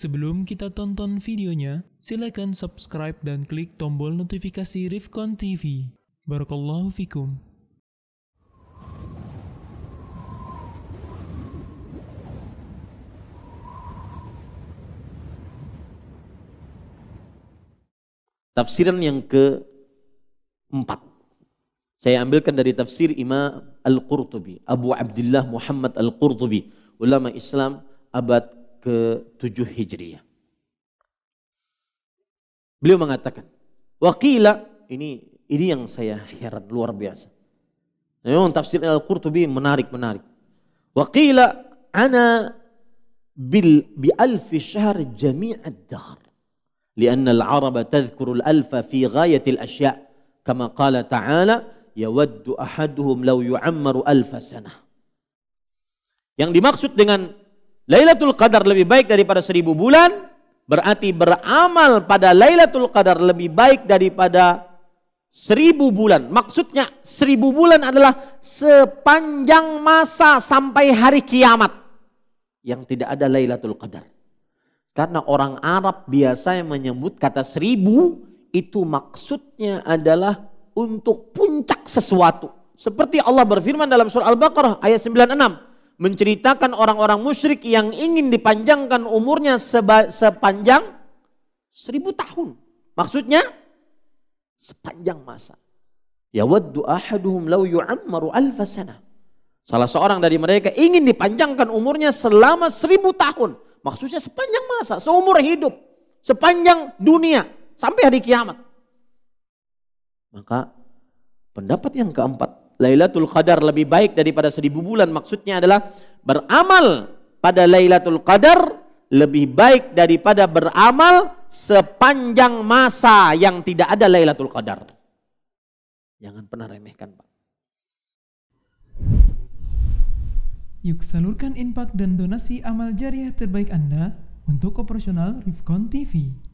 Sebelum kita tonton videonya, silakan subscribe dan klik tombol notifikasi Rifkon TV. Barakallahu fikum. Tafsiran yang ke empat, Saya ambilkan dari tafsir Imam Al-Qurtubi, Abu Abdullah Muhammad Al-Qurtubi, ulama Islam abad ke-7 Hijriah. Beliau mengatakan, wakila ini ini yang saya heran luar biasa. Memang tafsir Al-Qurtubi menarik-menarik. Wakila ana bil bi alfi syahr jami' ad-dahr." لأن العرب تذكر الألف في غاية الأشياء كما قال تعالى يود أحدهم لو يعمر ألف سنة yang dimaksud dengan Lailatul Qadar lebih baik daripada seribu bulan, berarti beramal pada Lailatul Qadar lebih baik daripada seribu bulan. Maksudnya seribu bulan adalah sepanjang masa sampai hari kiamat yang tidak ada Lailatul Qadar. Karena orang Arab biasanya menyebut kata seribu itu maksudnya adalah untuk puncak sesuatu. Seperti Allah berfirman dalam surah Al-Baqarah ayat 96 menceritakan orang-orang musyrik yang ingin dipanjangkan umurnya sepanjang seribu tahun. Maksudnya sepanjang masa. Ya waddu ahaduhum law yu'ammaru alfasana. Salah seorang dari mereka ingin dipanjangkan umurnya selama seribu tahun. Maksudnya sepanjang masa, seumur hidup, sepanjang dunia, sampai hari kiamat. Maka pendapat yang keempat Lailatul Qadar lebih baik daripada seribu bulan. Maksudnya adalah beramal pada Lailatul Qadar lebih baik daripada beramal sepanjang masa yang tidak ada Lailatul Qadar. Jangan pernah remehkan Pak. Yuk salurkan impact dan donasi amal jariah terbaik Anda untuk operasional Rifkon TV.